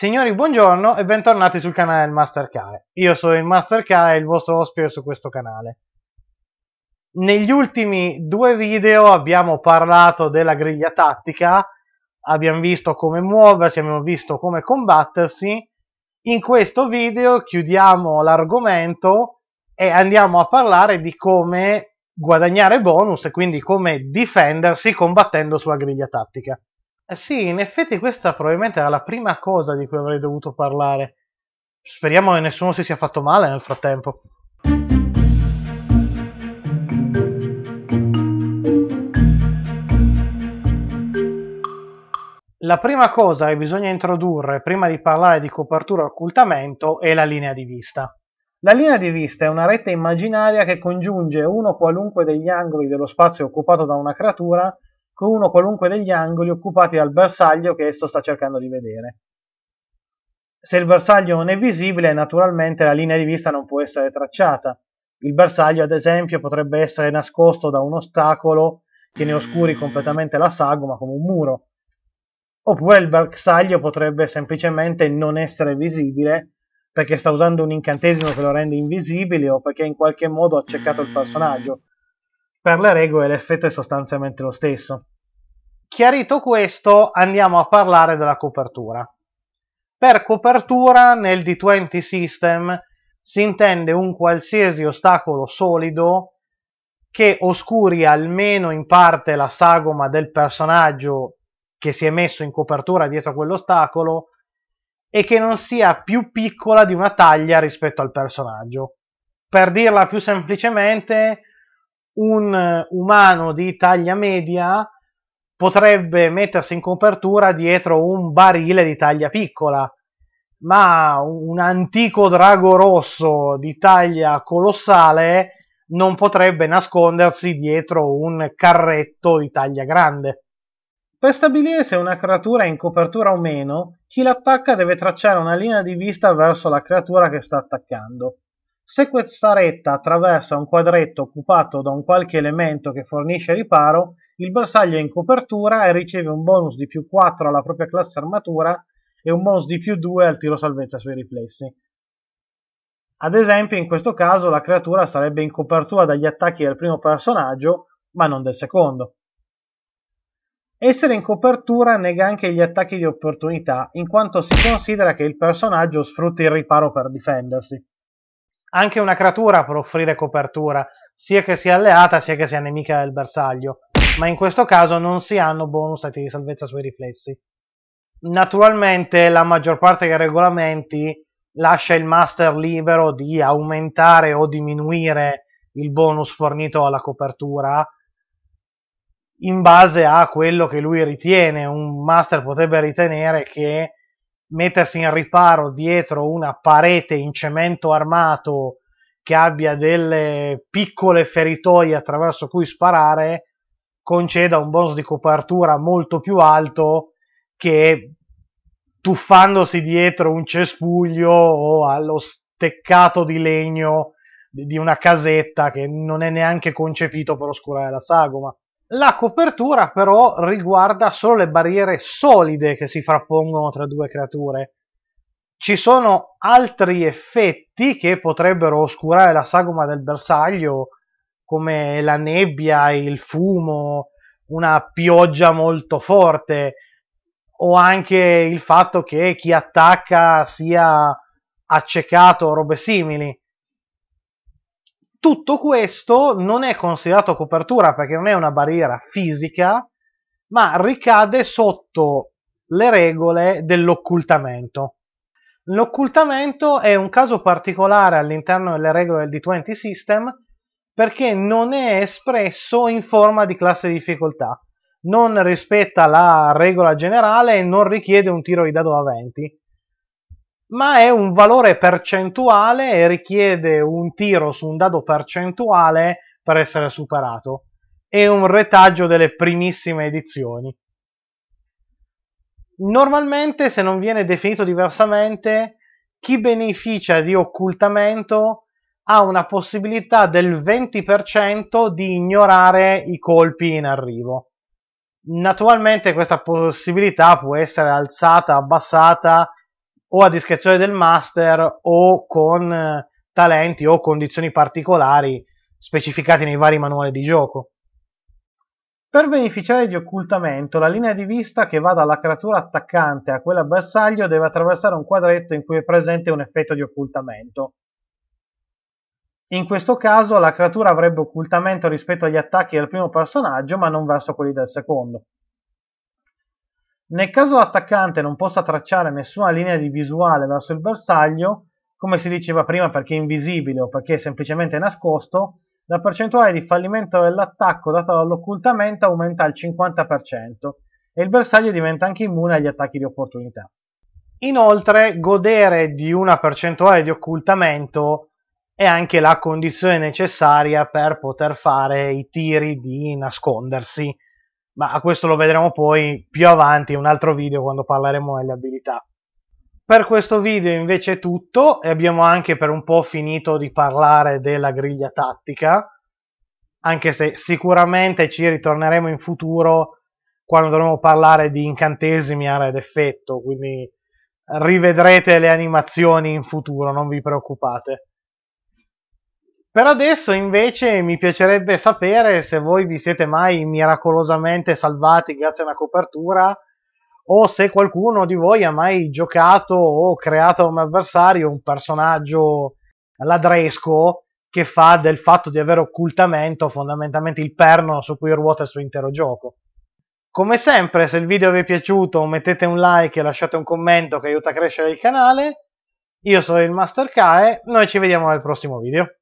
Signori, buongiorno e bentornati sul canale del Master K. Io sono il Master K e il vostro ospite su questo canale. Negli ultimi due video abbiamo parlato della griglia tattica, abbiamo visto come muoversi, abbiamo visto come combattersi. In questo video chiudiamo l'argomento e andiamo a parlare di come guadagnare bonus e quindi come difendersi combattendo sulla griglia tattica. Eh sì, in effetti questa probabilmente era la prima cosa di cui avrei dovuto parlare. Speriamo che nessuno si sia fatto male nel frattempo. La prima cosa che bisogna introdurre prima di parlare di copertura occultamento è la linea di vista. La linea di vista è una retta immaginaria che congiunge uno qualunque degli angoli dello spazio occupato da una creatura con uno qualunque degli angoli occupati dal bersaglio che esso sta cercando di vedere. Se il bersaglio non è visibile, naturalmente la linea di vista non può essere tracciata. Il bersaglio, ad esempio, potrebbe essere nascosto da un ostacolo che ne oscuri completamente la sagoma come un muro. Oppure il bersaglio potrebbe semplicemente non essere visibile perché sta usando un incantesimo che lo rende invisibile o perché in qualche modo ha cercato il personaggio per le regole l'effetto è sostanzialmente lo stesso. Chiarito questo, andiamo a parlare della copertura. Per copertura nel D20 System si intende un qualsiasi ostacolo solido che oscuri almeno in parte la sagoma del personaggio che si è messo in copertura dietro a quell'ostacolo e che non sia più piccola di una taglia rispetto al personaggio. Per dirla più semplicemente, un umano di taglia media potrebbe mettersi in copertura dietro un barile di taglia piccola, ma un antico drago rosso di taglia colossale non potrebbe nascondersi dietro un carretto di taglia grande. Per stabilire se una creatura è in copertura o meno, chi l'attacca deve tracciare una linea di vista verso la creatura che sta attaccando. Se questa retta attraversa un quadretto occupato da un qualche elemento che fornisce riparo, il bersaglio è in copertura e riceve un bonus di più 4 alla propria classe armatura e un bonus di più 2 al tiro salvezza sui riflessi. Ad esempio, in questo caso la creatura sarebbe in copertura dagli attacchi del primo personaggio, ma non del secondo. Essere in copertura nega anche gli attacchi di opportunità, in quanto si considera che il personaggio sfrutti il riparo per difendersi anche una creatura per offrire copertura, sia che sia alleata sia che sia nemica del bersaglio, ma in questo caso non si hanno bonus a di salvezza sui riflessi. Naturalmente la maggior parte dei regolamenti lascia il master libero di aumentare o diminuire il bonus fornito alla copertura in base a quello che lui ritiene. Un master potrebbe ritenere che mettersi in riparo dietro una parete in cemento armato che abbia delle piccole feritoie attraverso cui sparare conceda un bonus di copertura molto più alto che tuffandosi dietro un cespuglio o allo steccato di legno di una casetta che non è neanche concepito per oscurare la sagoma. La copertura però riguarda solo le barriere solide che si frappongono tra due creature. Ci sono altri effetti che potrebbero oscurare la sagoma del bersaglio, come la nebbia, il fumo, una pioggia molto forte, o anche il fatto che chi attacca sia accecato o robe simili. Tutto questo non è considerato copertura perché non è una barriera fisica, ma ricade sotto le regole dell'occultamento. L'occultamento è un caso particolare all'interno delle regole del D20 System perché non è espresso in forma di classe di difficoltà, non rispetta la regola generale e non richiede un tiro di dado a 20 ma è un valore percentuale e richiede un tiro su un dado percentuale per essere superato È un retaggio delle primissime edizioni. Normalmente, se non viene definito diversamente, chi beneficia di occultamento ha una possibilità del 20% di ignorare i colpi in arrivo. Naturalmente questa possibilità può essere alzata, abbassata o a discrezione del master o con eh, talenti o condizioni particolari specificati nei vari manuali di gioco. Per beneficiare di occultamento, la linea di vista che va dalla creatura attaccante a quella bersaglio deve attraversare un quadretto in cui è presente un effetto di occultamento. In questo caso la creatura avrebbe occultamento rispetto agli attacchi del primo personaggio, ma non verso quelli del secondo. Nel caso l'attaccante non possa tracciare nessuna linea di visuale verso il bersaglio, come si diceva prima perché è invisibile o perché è semplicemente nascosto, la percentuale di fallimento dell'attacco data dall'occultamento aumenta al 50% e il bersaglio diventa anche immune agli attacchi di opportunità. Inoltre, godere di una percentuale di occultamento è anche la condizione necessaria per poter fare i tiri di nascondersi, ma a questo lo vedremo poi più avanti in un altro video quando parleremo delle abilità. Per questo video invece è tutto e abbiamo anche per un po' finito di parlare della griglia tattica, anche se sicuramente ci ritorneremo in futuro quando dovremo parlare di incantesimi area d'effetto, quindi rivedrete le animazioni in futuro, non vi preoccupate. Per adesso invece mi piacerebbe sapere se voi vi siete mai miracolosamente salvati grazie a una copertura o se qualcuno di voi ha mai giocato o creato come avversario un personaggio ladresco che fa del fatto di avere occultamento fondamentalmente il perno su cui ruota il suo intero gioco. Come sempre, se il video vi è piaciuto mettete un like e lasciate un commento che aiuta a crescere il canale. Io sono il Master Kae, noi ci vediamo nel prossimo video.